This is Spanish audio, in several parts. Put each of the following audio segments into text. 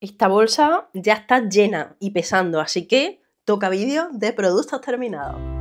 Esta bolsa ya está llena y pesando, así que toca vídeo de productos terminados.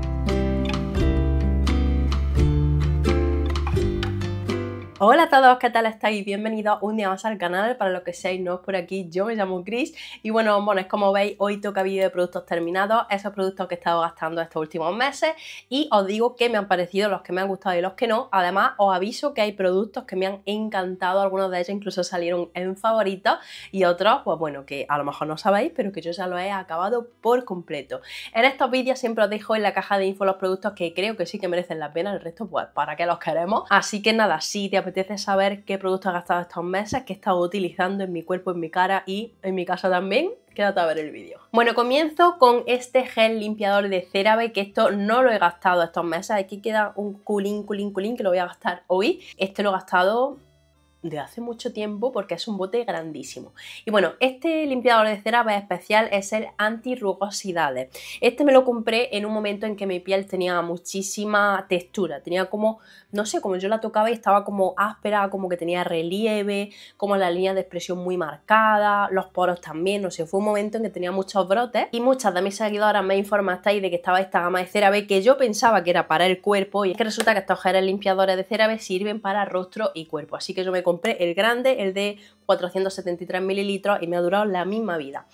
Hola a todos, ¿qué tal estáis? Bienvenidos un día más al canal, para los que seáis nuevos por aquí, yo me llamo Chris y bueno, bueno, como veis, hoy toca vídeo de productos terminados, esos productos que he estado gastando estos últimos meses y os digo que me han parecido, los que me han gustado y los que no, además os aviso que hay productos que me han encantado, algunos de ellos incluso salieron en favoritos y otros, pues bueno, que a lo mejor no sabéis, pero que yo ya los he acabado por completo. En estos vídeos siempre os dejo en la caja de info los productos que creo que sí que merecen la pena, el resto pues para qué los queremos, así que nada, si te apetece saber qué producto he gastado estos meses, qué he estado utilizando en mi cuerpo, en mi cara y en mi casa también, quédate a ver el vídeo. Bueno, comienzo con este gel limpiador de CeraVe, que esto no lo he gastado estos meses, aquí queda un culín, culín, culín, que lo voy a gastar hoy. Este lo he gastado de hace mucho tiempo porque es un bote grandísimo. Y bueno, este limpiador de cera especial es el antirrugosidades. Este me lo compré en un momento en que mi piel tenía muchísima textura, tenía como, no sé, como yo la tocaba y estaba como áspera, como que tenía relieve, como la línea de expresión muy marcada, los poros también, no sé, fue un momento en que tenía muchos brotes y muchas de mis seguidoras me informasteis de que estaba esta gama de B que yo pensaba que era para el cuerpo y es que resulta que estos de limpiadores de B sirven para rostro y cuerpo, así que yo me compré el grande, el de 473 mililitros y me ha durado la misma vida.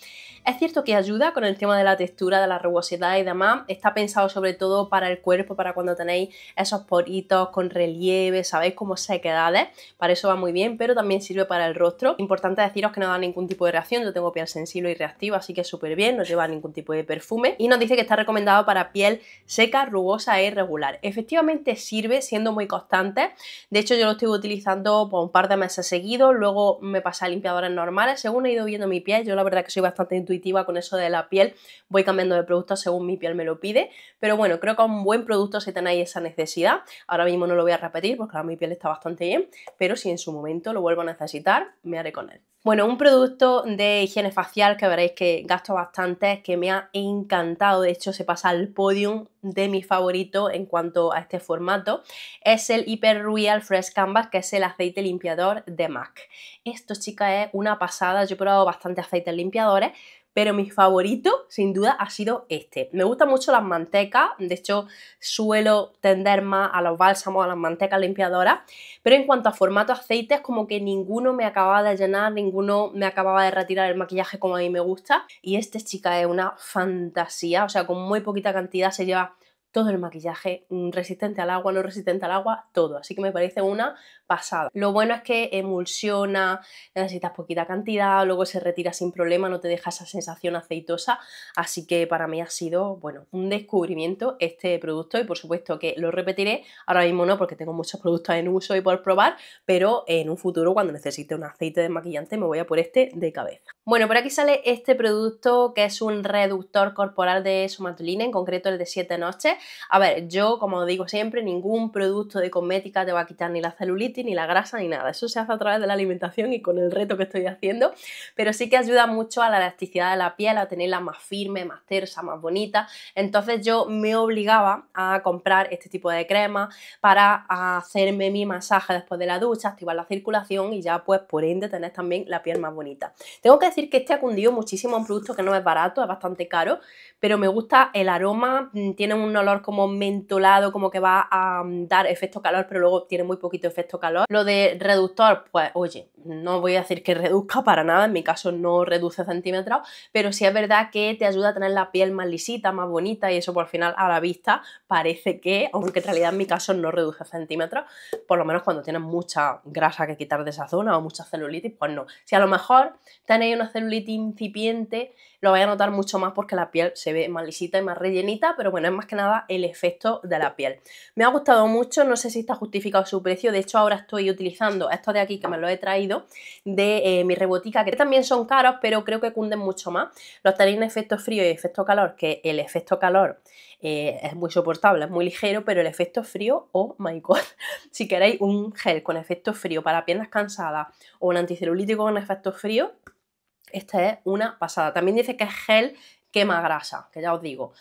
Es cierto que ayuda con el tema de la textura, de la rugosidad y demás. Está pensado sobre todo para el cuerpo, para cuando tenéis esos poritos con relieve, sabéis cómo sequedades. Para eso va muy bien, pero también sirve para el rostro. Importante deciros que no da ningún tipo de reacción. Yo tengo piel sensible y reactiva, así que súper bien. No lleva ningún tipo de perfume. Y nos dice que está recomendado para piel seca, rugosa e irregular. Efectivamente sirve siendo muy constante. De hecho, yo lo estoy utilizando por pues, un par de meses seguidos. Luego me pasar a normales. Según he ido viendo mi piel, yo la verdad que soy bastante intuitiva con eso de la piel, voy cambiando de producto según mi piel me lo pide, pero bueno, creo que un buen producto si tenéis esa necesidad, ahora mismo no lo voy a repetir porque ahora mi piel está bastante bien, pero si en su momento lo vuelvo a necesitar, me haré con él. Bueno, un producto de higiene facial que veréis que gasto bastante, que me ha encantado, de hecho se pasa al podium de mi favorito en cuanto a este formato, es el Hyper Real Fresh Canvas, que es el aceite limpiador de MAC. Esto, chica, es una pasada, yo he probado bastante aceites limpiadores, pero mi favorito sin duda ha sido este. Me gustan mucho las mantecas, de hecho suelo tender más a los bálsamos, a las mantecas limpiadoras, pero en cuanto a formato aceite es como que ninguno me acababa de llenar, ninguno me acababa de retirar el maquillaje como a mí me gusta y este chica es una fantasía, o sea con muy poquita cantidad se lleva todo el maquillaje mm, resistente al agua, no resistente al agua, todo. Así que me parece una pasada. Lo bueno es que emulsiona, necesitas poquita cantidad, luego se retira sin problema, no te deja esa sensación aceitosa. Así que para mí ha sido, bueno, un descubrimiento este producto y por supuesto que lo repetiré. Ahora mismo no, porque tengo muchos productos en uso y por probar, pero en un futuro cuando necesite un aceite de maquillante me voy a por este de cabeza. Bueno, por aquí sale este producto que es un reductor corporal de somatulina, en concreto el de 7 noches a ver, yo, como digo siempre, ningún producto de cosmética te va a quitar ni la celulitis, ni la grasa, ni nada. Eso se hace a través de la alimentación y con el reto que estoy haciendo, pero sí que ayuda mucho a la elasticidad de la piel, a tenerla más firme, más tersa, más bonita. Entonces yo me obligaba a comprar este tipo de crema para hacerme mi masaje después de la ducha, activar la circulación y ya pues por ende tener también la piel más bonita. Tengo que decir que este ha cundido muchísimo, un producto que no es barato, es bastante caro, pero me gusta el aroma, mm, tiene un olor como mentolado, como que va a mm, dar efecto calor, pero luego tiene muy poquito efecto calor. Lo de reductor, pues oye, no voy a decir que reduzca para nada, en mi caso no reduce centímetros, pero sí es verdad que te ayuda a tener la piel más lisita, más bonita y eso por al final a la vista parece que, aunque en realidad en mi caso no reduce centímetros, por lo menos cuando tienes mucha grasa que quitar de esa zona o mucha celulitis, pues no. Si a lo mejor tenéis una celulitis incipiente, lo vais a notar mucho más porque la piel se ve más lisita y más rellenita, pero bueno, es más que nada el efecto de la piel. Me ha gustado mucho, no sé si está justificado su precio, de hecho ahora estoy utilizando esto de aquí que me lo he traído de eh, mi rebotica, que también son caros, pero creo que cunden mucho más. Los tenéis en efecto frío y efecto calor, que el efecto calor eh, es muy soportable, es muy ligero, pero el efecto frío, oh my god, si queréis un gel con efecto frío para piernas cansadas o un anticelulítico con efecto frío, esta es una pasada. También dice que es gel quema grasa, que ya os digo.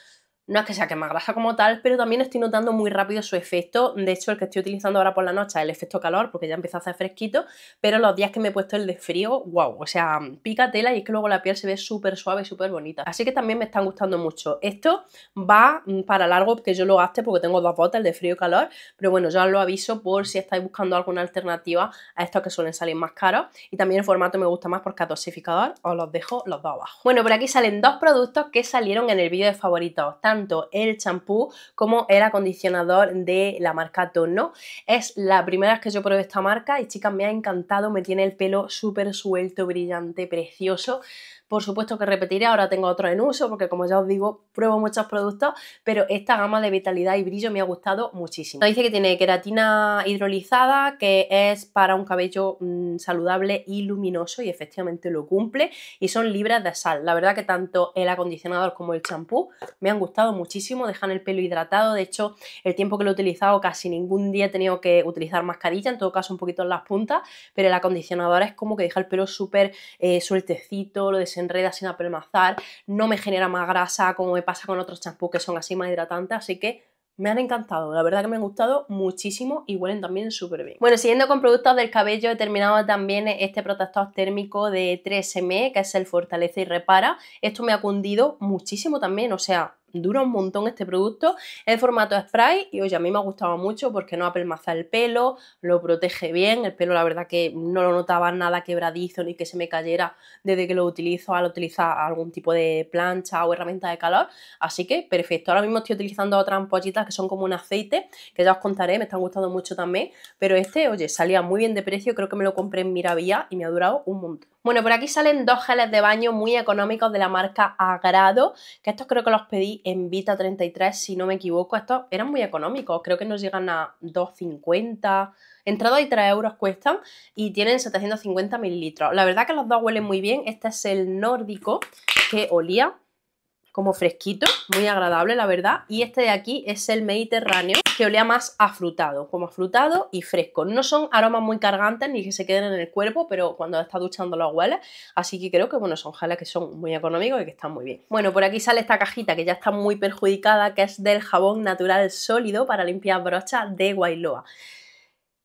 No es que que más grasa como tal, pero también estoy notando muy rápido su efecto. De hecho, el que estoy utilizando ahora por la noche es el efecto calor, porque ya empieza a hacer fresquito, pero los días que me he puesto el de frío, wow, o sea, pica tela y es que luego la piel se ve súper suave y súper bonita. Así que también me están gustando mucho. Esto va mm, para largo, porque yo lo gaste porque tengo dos botas, el de frío y calor, pero bueno, ya os lo aviso por si estáis buscando alguna alternativa a estos que suelen salir más caros. Y también el formato me gusta más porque a dosificador os los dejo los dos abajo. Bueno, por aquí salen dos productos que salieron en el vídeo de favoritos, tanto el champú como el acondicionador de la marca Tono. Es la primera vez que yo pruebo esta marca y chicas, me ha encantado, me tiene el pelo súper suelto, brillante, precioso. Por supuesto que repetiré, ahora tengo otro en uso porque como ya os digo, pruebo muchos productos, pero esta gama de vitalidad y brillo me ha gustado muchísimo. Nos dice que tiene queratina hidrolizada, que es para un cabello mm, saludable y luminoso y efectivamente lo cumple y son libras de sal. La verdad que tanto el acondicionador como el champú me han gustado muchísimo, dejan el pelo hidratado, de hecho el tiempo que lo he utilizado casi ningún día he tenido que utilizar mascarilla, en todo caso un poquito en las puntas, pero el acondicionador es como que deja el pelo súper eh, sueltecito, lo desenvuelve enreda sin apelmazar, no me genera más grasa como me pasa con otros champús que son así más hidratantes, así que me han encantado, la verdad que me han gustado muchísimo y huelen también súper bien. Bueno, siguiendo con productos del cabello, he terminado también este protector térmico de 3M, que es el Fortalece y Repara. Esto me ha cundido muchísimo también, o sea, Dura un montón este producto, es formato spray y oye, a mí me ha gustado mucho porque no apelmaza el pelo, lo protege bien, el pelo la verdad que no lo notaba nada quebradizo ni que se me cayera desde que lo utilizo al utilizar algún tipo de plancha o herramienta de calor, así que perfecto. Ahora mismo estoy utilizando otras ampollitas que son como un aceite, que ya os contaré, me están gustando mucho también, pero este, oye, salía muy bien de precio, creo que me lo compré en Miravía y me ha durado un montón. Bueno, por aquí salen dos geles de baño muy económicos de la marca Agrado, que estos creo que los pedí en Vita 33, si no me equivoco, estos eran muy económicos, creo que nos llegan a 2,50, entre 2 y 3 euros cuestan y tienen 750 mililitros. La verdad que los dos huelen muy bien, este es el nórdico que olía como fresquito, muy agradable la verdad. Y este de aquí es el mediterráneo, que olea más afrutado, como afrutado y fresco. No son aromas muy cargantes ni que se queden en el cuerpo, pero cuando está duchando los hueles, así que creo que bueno, son jalas que son muy económicos y que están muy bien. Bueno, por aquí sale esta cajita que ya está muy perjudicada, que es del jabón natural sólido para limpiar brochas de guailoa.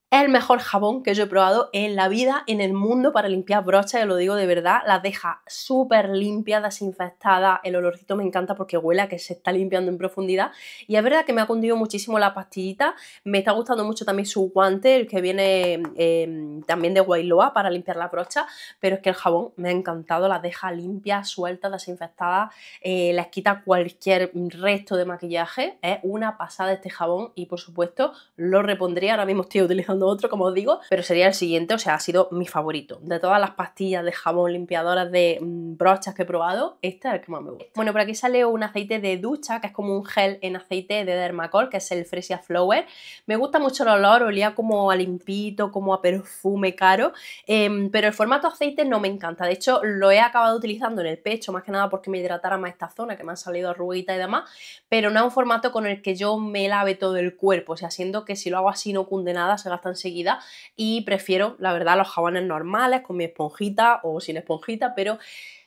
Es el mejor jabón que yo he probado en la vida, en el mundo, para limpiar brochas, lo digo de verdad, las deja súper limpias, desinfectadas, el olorcito me encanta porque huele a que se está limpiando en profundidad y es verdad que me ha cundido muchísimo la pastillita, me está gustando mucho también su guante, el que viene em, también de Guailoa para limpiar la brocha, pero es que el jabón me ha encantado, las deja limpias, sueltas, desinfectadas, eh, les quita cualquier resto de maquillaje, es una pasada este jabón y por supuesto lo repondría, ahora mismo estoy utilizando otro, como os digo, pero sería el siguiente, o sea, ha sido mi favorito. De todas las pastillas de jabón limpiadoras de mm, brochas que he probado, este es el que más me gusta. Bueno, por aquí sale un aceite de ducha, que es como un gel en aceite de Dermacol, que es el Fresia Flower. Me gusta mucho el olor, olía como a limpito, como a perfume caro, em, pero el formato aceite no me encanta. De hecho, lo he acabado utilizando en el pecho, más que nada porque me hidratara más esta zona, que me han salido arruguitas y demás, pero no es un formato con el que yo me lave todo el cuerpo, o sea, siendo que si lo hago así no cunde nada, se gasta enseguida y prefiero, la verdad, los jabones normales con mi esponjita o sin esponjita, pero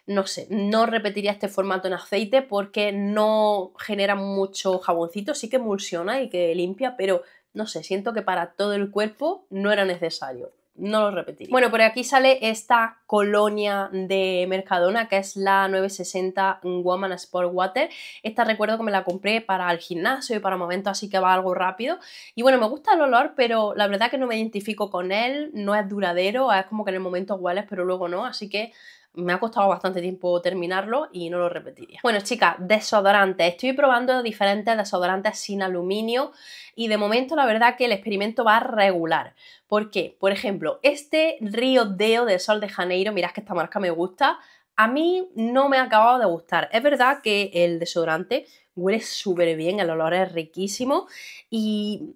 no sé, no repetiría este formato en aceite porque no genera mucho jaboncito, sí que emulsiona y que limpia, pero no sé, siento que para todo el cuerpo no era necesario no lo repetí. Bueno, por aquí sale esta colonia de Mercadona, que es la 960 Woman Sport Water. Esta recuerdo que me la compré para el gimnasio y para momentos así que va algo rápido. Y bueno, me gusta el olor, pero la verdad que no me identifico con él, no es duradero, es como que en el momento hueles, pero luego no, así que me ha costado bastante tiempo terminarlo y no lo repetiría. Bueno, chicas, desodorante. Estoy probando diferentes desodorantes sin aluminio y de momento la verdad que el experimento va a regular. ¿Por qué? Por ejemplo, este Río Deo de Sol de Janeiro, mirad que esta marca me gusta, a mí no me ha acabado de gustar. Es verdad que el desodorante huele súper bien, el olor es riquísimo y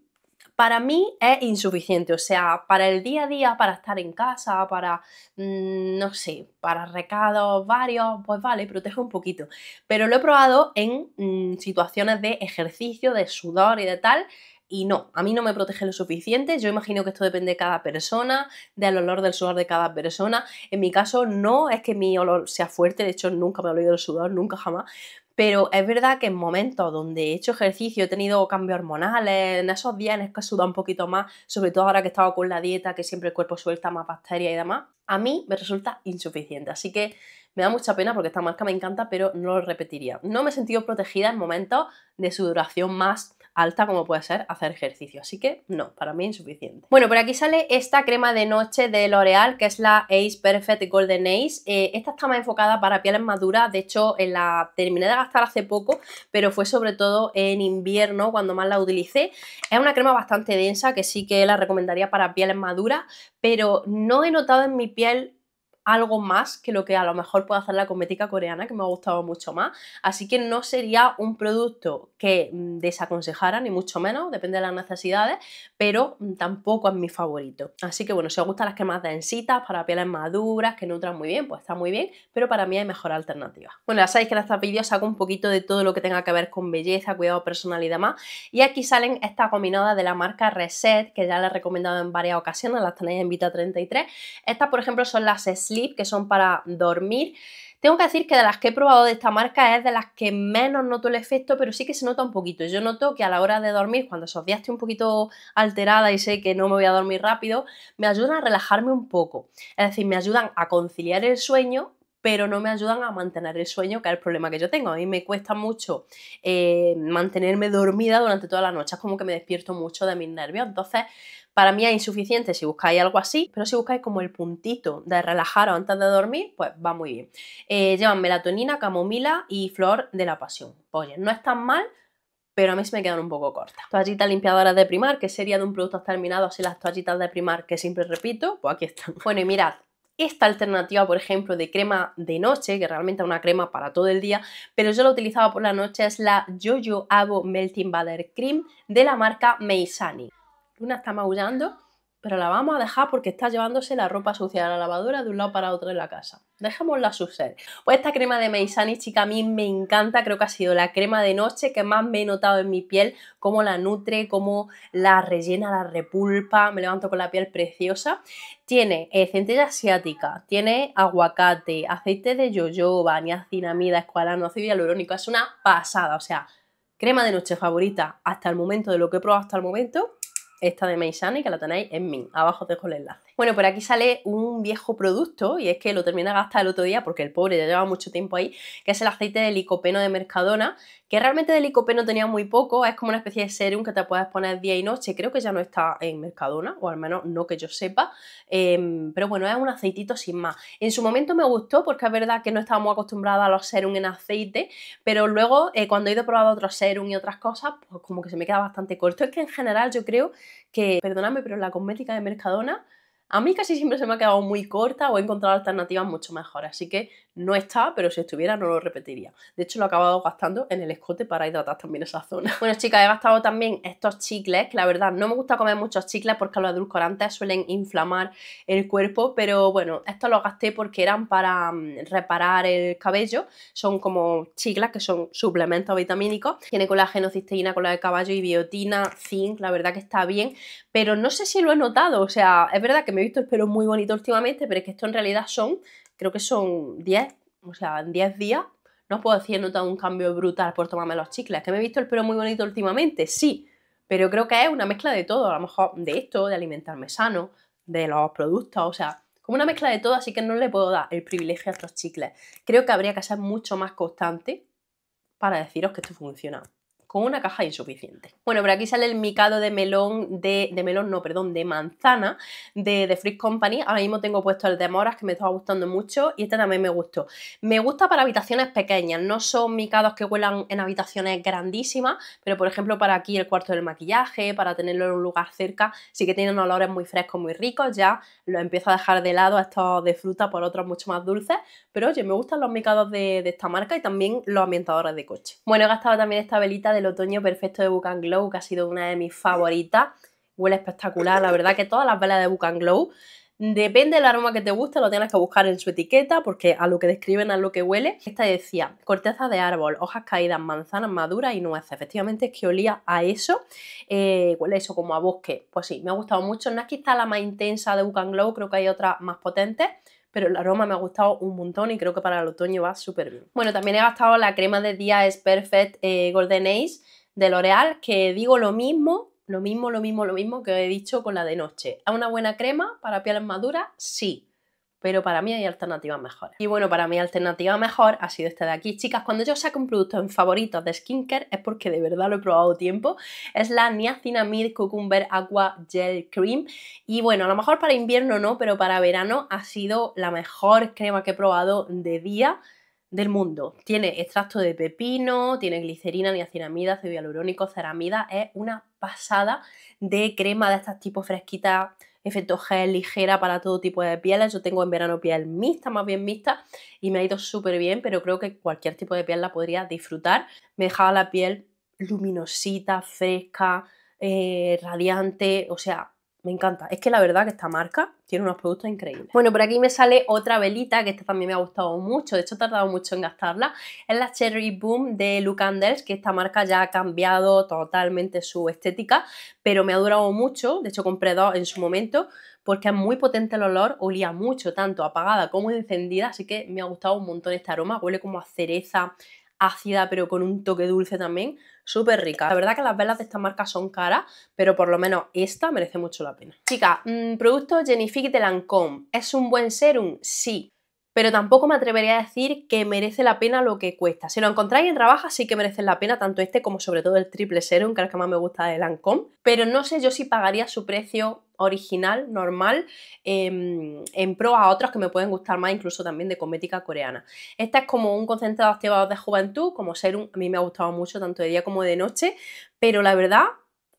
para mí es insuficiente. O sea, para el día a día, para estar en casa, para, mm, no sé, para recados varios, pues vale, protege un poquito. Pero lo he probado en mm, situaciones de ejercicio, de sudor y de tal. Y no, a mí no me protege lo suficiente. Yo imagino que esto depende de cada persona, del olor del sudor de cada persona. En mi caso, no es que mi olor sea fuerte, de hecho, nunca me he olido el sudor, nunca jamás. Pero es verdad que en momentos donde he hecho ejercicio, he tenido cambios hormonales, en esos días en que he sudado un poquito más, sobre todo ahora que he estado con la dieta, que siempre el cuerpo suelta más bacterias y demás, a mí me resulta insuficiente. Así que me da mucha pena porque esta marca me encanta, pero no lo repetiría. No me he sentido protegida en momentos de sudoración más alta como puede ser hacer ejercicio. Así que no, para mí insuficiente. Bueno, por aquí sale esta crema de noche de L'Oreal, que es la Ace Perfect Golden Ace. Eh, esta está más enfocada para pieles maduras. De hecho, eh, la terminé de gastar hace poco, pero fue sobre todo en invierno cuando más la utilicé. Es una crema bastante densa que sí que la recomendaría para pieles maduras, pero no he notado en mi piel algo más que lo que a lo mejor puede hacer la cosmética coreana, que me ha gustado mucho más. Así que no sería un producto que mm, desaconsejara, ni mucho menos, depende de las necesidades, pero mm, tampoco es mi favorito. Así que bueno, si os gustan las cremas densitas, para pieles maduras, que nutran muy bien, pues está muy bien, pero para mí hay mejor alternativa. Bueno, ya sabéis que en estos vídeos saco un poquito de todo lo que tenga que ver con belleza, cuidado personal y demás. Y aquí salen estas combinadas de la marca Reset, que ya les he recomendado en varias ocasiones, las tenéis en Vita33. Estas, por ejemplo, son las 60 que son para dormir. Tengo que decir que de las que he probado de esta marca es de las que menos noto el efecto, pero sí que se nota un poquito. Yo noto que a la hora de dormir, cuando esos días estoy un poquito alterada y sé que no me voy a dormir rápido, me ayudan a relajarme un poco. Es decir, me ayudan a conciliar el sueño, pero no me ayudan a mantener el sueño, que es el problema que yo tengo. A mí me cuesta mucho eh, mantenerme dormida durante toda la noche, es como que me despierto mucho de mis nervios. Entonces, para mí es insuficiente si buscáis algo así, pero si buscáis como el puntito de relajaros antes de dormir, pues va muy bien. Eh, llevan melatonina, camomila y flor de la pasión. Pues oye, no es tan mal, pero a mí se me quedan un poco cortas. Toallitas limpiadoras de Primar, que sería de un producto terminado así las toallitas de Primar que siempre repito, pues aquí están. Bueno, y mirad, esta alternativa, por ejemplo, de crema de noche, que realmente es una crema para todo el día, pero yo la utilizaba por la noche, es la Jojo Avo Melting Butter Cream de la marca Meisani una está maullando, pero la vamos a dejar porque está llevándose la ropa sucia a la lavadora de un lado para otro en la casa. Dejémosla suceder. Pues esta crema de Meisani, chica, a mí me encanta. Creo que ha sido la crema de noche que más me he notado en mi piel. Cómo la nutre, cómo la rellena, la repulpa. Me levanto con la piel preciosa. Tiene eh, centella asiática, tiene aguacate, aceite de jojoba niacinamida, escualano, ácido hialurónico. Es una pasada, o sea crema de noche favorita hasta el momento, de lo que he probado hasta el momento, esta de y que la tenéis en mí. Abajo os dejo el enlace. Bueno, por aquí sale un viejo producto, y es que lo terminé de gastar el otro día, porque el pobre ya lleva mucho tiempo ahí, que es el aceite de licopeno de Mercadona, que realmente del no tenía muy poco, es como una especie de serum que te puedes poner día y noche, creo que ya no está en Mercadona, o al menos no que yo sepa, em, pero bueno, es un aceitito sin más. En su momento me gustó porque es verdad que no estábamos acostumbrados a los serums en aceite, pero luego eh, cuando he ido probando otros serums y otras cosas, pues como que se me queda bastante corto. Es que en general yo creo que, perdóname, pero la cosmética de Mercadona a mí casi siempre se me ha quedado muy corta o he encontrado alternativas mucho mejores, así que no está, pero si estuviera no lo repetiría. De hecho lo he acabado gastando en el escote para hidratar también esa zona. Bueno chicas, he gastado también estos chicles, que la verdad no me gusta comer muchos chicles porque los edulcorantes suelen inflamar el cuerpo, pero bueno, estos los gasté porque eran para mm, reparar el cabello, son como chicles que son suplementos vitamínicos, tiene colágeno, cisteína, cola de caballo y biotina, zinc, la verdad que está bien, pero no sé si lo he notado, o sea, es verdad que me he visto el pelo muy bonito últimamente, pero es que esto en realidad son, creo que son 10, o sea, en 10 días no os puedo decir notado un cambio brutal por tomarme los chicles. ¿Que me he visto el pelo muy bonito últimamente? Sí, pero creo que es una mezcla de todo. A lo mejor de esto, de alimentarme sano, de los productos, o sea, como una mezcla de todo, así que no le puedo dar el privilegio a estos chicles. Creo que habría que ser mucho más constante para deciros que esto funciona. Con una caja insuficiente. Bueno, por aquí sale el micado de melón, de, melón, no, perdón, de manzana de The Fruit Company. Ahora mismo tengo puesto el de moras que me estaba gustando mucho y este también me gustó. Me gusta para habitaciones pequeñas, no son micados que huelan en habitaciones grandísimas, pero por ejemplo para aquí el cuarto del maquillaje, para tenerlo en un lugar cerca, sí que tienen olores muy frescos, muy ricos. Ya lo empiezo a dejar de lado estos de fruta por otros mucho más dulces, pero oye, me gustan los micados de, de esta marca y también los ambientadores de coche. Bueno, he gastado también esta velita de el otoño perfecto de Bucan Glow, que ha sido una de mis favoritas. Huele espectacular, la verdad que todas las velas de Bucan Glow Depende del aroma que te guste, lo tienes que buscar en su etiqueta porque a lo que describen, a lo que huele. Esta decía corteza de árbol, hojas caídas, manzanas maduras y nueces. Efectivamente es que olía a eso. Eh, huele eso como a bosque. Pues sí, me ha gustado mucho. No es quizá la más intensa de Bucan Glow, creo que hay otras más potentes pero el aroma me ha gustado un montón y creo que para el otoño va súper bien. Bueno, también he gastado la crema de día es Perfect eh, Golden Age de L'Oreal, que digo lo mismo, lo mismo, lo mismo, lo mismo que he dicho con la de noche. ¿A una buena crema para pieles maduras? Sí. Pero para mí hay alternativas mejores. Y bueno, para mí alternativa mejor ha sido esta de aquí. Chicas, cuando yo saco un producto en favoritos de skincare es porque de verdad lo he probado tiempo. Es la Niacinamide Cucumber Aqua Gel Cream. Y bueno, a lo mejor para invierno no, pero para verano ha sido la mejor crema que he probado de día del mundo. Tiene extracto de pepino, tiene glicerina, niacinamida, ácido ceramida. Es una pasada de crema de estas tipos fresquitas, efecto gel, ligera para todo tipo de pieles. Yo tengo en verano piel mixta, más bien mixta, y me ha ido súper bien, pero creo que cualquier tipo de piel la podría disfrutar. Me dejaba la piel luminosita, fresca, eh, radiante, o sea, me encanta. Es que la verdad que esta marca tiene unos productos increíbles. Bueno, por aquí me sale otra velita que esta también me ha gustado mucho. De hecho, he tardado mucho en gastarla. Es la Cherry Boom de Lucanders, que esta marca ya ha cambiado totalmente su estética, pero me ha durado mucho. De hecho, compré dos en su momento porque es muy potente el olor, olía mucho, tanto apagada como encendida, así que me ha gustado un montón este aroma, huele como a cereza, ácida, pero con un toque dulce también, súper rica. La verdad que las velas de esta marca son caras, pero por lo menos esta merece mucho la pena. Chicas, mm, producto Genifique de Lancôme. ¿Es un buen serum? Sí pero tampoco me atrevería a decir que merece la pena lo que cuesta. Si lo encontráis en Trabaja sí que merece la pena tanto este como sobre todo el Triple Serum, que es el que más me gusta de Lancome, pero no sé yo si pagaría su precio original, normal, em, en pro a otros que me pueden gustar más, incluso también de cosmética coreana. Esta es como un concentrado activado de juventud, como serum, a mí me ha gustado mucho tanto de día como de noche, pero la verdad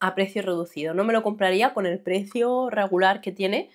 a precio reducido. No me lo compraría con el precio regular que tiene,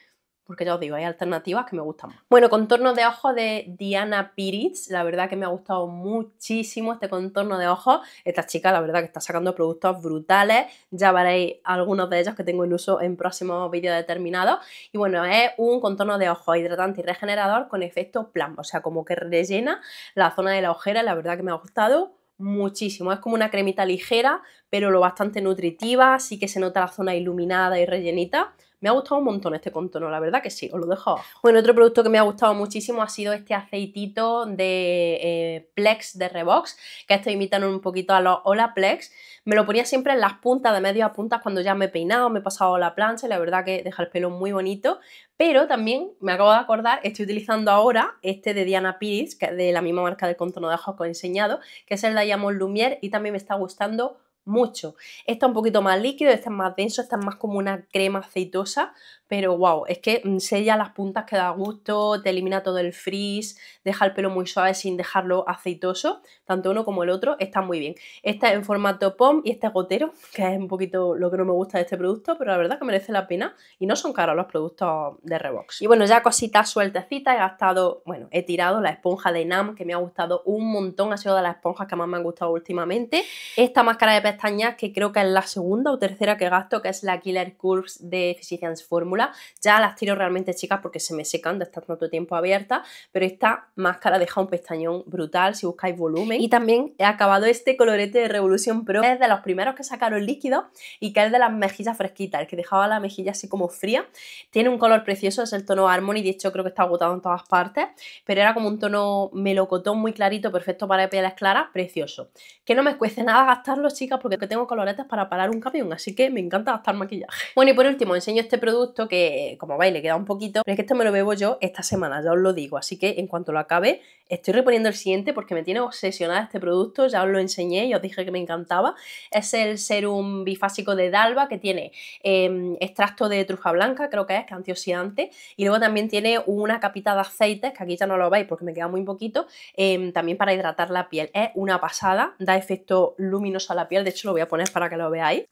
porque ya os digo, hay alternativas que me gustan más. Bueno, contorno de ojos de Diana Piritz, la verdad que me ha gustado muchísimo este contorno de ojos. Esta chica, la verdad que está sacando productos brutales, ya veréis algunos de ellos que tengo en uso en próximos vídeos determinados. Y bueno, es un contorno de ojos hidratante y regenerador con efecto plan, o sea, como que rellena la zona de la ojera, la verdad que me ha gustado muchísimo. Es como una cremita ligera, pero lo bastante nutritiva, Así que se nota la zona iluminada y rellenita. Me ha gustado un montón este contorno, la verdad que sí, os lo dejo. Bueno, otro producto que me ha gustado muchísimo ha sido este aceitito de eh, Plex de Revox, que esto imitan un poquito a los Hola Plex. Me lo ponía siempre en las puntas, de medio a puntas, cuando ya me he peinado, me he pasado la plancha y la verdad que deja el pelo muy bonito. Pero también me acabo de acordar, estoy utilizando ahora este de Diana Piris, que es de la misma marca del contorno de ojos que os he enseñado, que es el de Diamond Lumière y también me está gustando mucho. está un poquito más líquido, está más denso, está más como una crema aceitosa, pero wow, es que mm, sella las puntas que da gusto, te elimina todo el frizz, deja el pelo muy suave sin dejarlo aceitoso, tanto uno como el otro, está muy bien. está en formato pom y este gotero, que es un poquito lo que no me gusta de este producto, pero la verdad que merece la pena y no son caros los productos de Revox. Y bueno, ya cositas sueltecitas, he gastado, bueno, he tirado la esponja de NAM que me ha gustado un montón, ha sido de las esponjas que más me han gustado últimamente. Esta máscara de pestañas que creo que es la segunda o tercera que gasto, que es la Killer Curves de Physicians Formula. Ya las tiro realmente chicas porque se me secan de estar tanto tiempo abierta, pero esta máscara deja un pestañón brutal si buscáis volumen. Y también he acabado este colorete de Revolution Pro, que es de los primeros que sacaron líquido y que es de las mejillas fresquitas, el que dejaba la mejilla así como fría. Tiene un color precioso, es el tono Harmony, de hecho creo que está agotado en todas partes, pero era como un tono melocotón muy clarito, perfecto para pieles claras, precioso. Que no me cueste nada gastarlo, chicas, porque tengo coloretas para parar un camión, así que me encanta gastar maquillaje. Bueno, y por último, enseño este producto que, como veis, le queda un poquito, pero es que esto me lo bebo yo esta semana, ya os lo digo, así que en cuanto lo acabe, estoy reponiendo el siguiente porque me tiene obsesionada este producto, ya os lo enseñé y os dije que me encantaba. Es el serum bifásico de Dalva que tiene em, extracto de truja blanca, creo que es, que es antioxidante, y luego también tiene una capita de aceites, que aquí ya no lo veis porque me queda muy poquito, em, también para hidratar la piel. Es una pasada, da efecto luminoso a la piel, de hecho lo voy a poner para que lo veáis.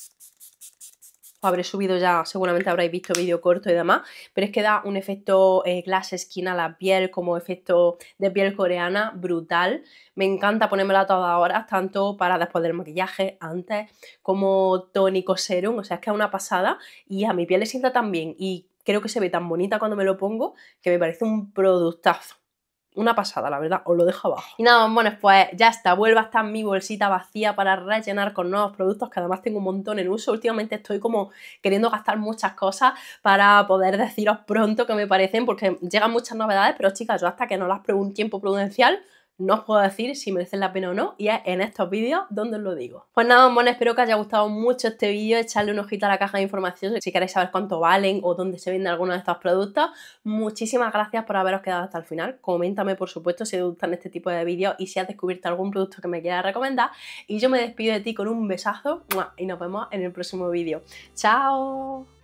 habré subido ya, seguramente habréis visto vídeo corto y demás, pero es que da un efecto eh, glass skin a la piel como efecto de piel coreana brutal. Me encanta ponérmela todas horas, tanto para después del maquillaje, antes, como tónico serum, o sea, es que es una pasada y a mi piel le sienta tan bien y creo que se ve tan bonita cuando me lo pongo que me parece un productazo. Una pasada, la verdad, os lo dejo abajo. Y nada, bueno pues ya está, Vuelvo a estar mi bolsita vacía para rellenar con nuevos productos que además tengo un montón en uso. Últimamente estoy como queriendo gastar muchas cosas para poder deciros pronto qué me parecen, porque llegan muchas novedades, pero chicas, yo hasta que no las pruebe un tiempo prudencial, no os puedo decir si merecen la pena o no y es en estos vídeos donde os lo digo. Pues nada, monos, espero que os haya gustado mucho este vídeo, echarle un ojito a la caja de información si queréis saber cuánto valen o dónde se venden algunos de estos productos. Muchísimas gracias por haberos quedado hasta el final. Coméntame, por supuesto, si te gustan este tipo de vídeos y si has descubierto algún producto que me quieras recomendar. Y yo me despido de ti con un besazo y nos vemos en el próximo vídeo. ¡Chao!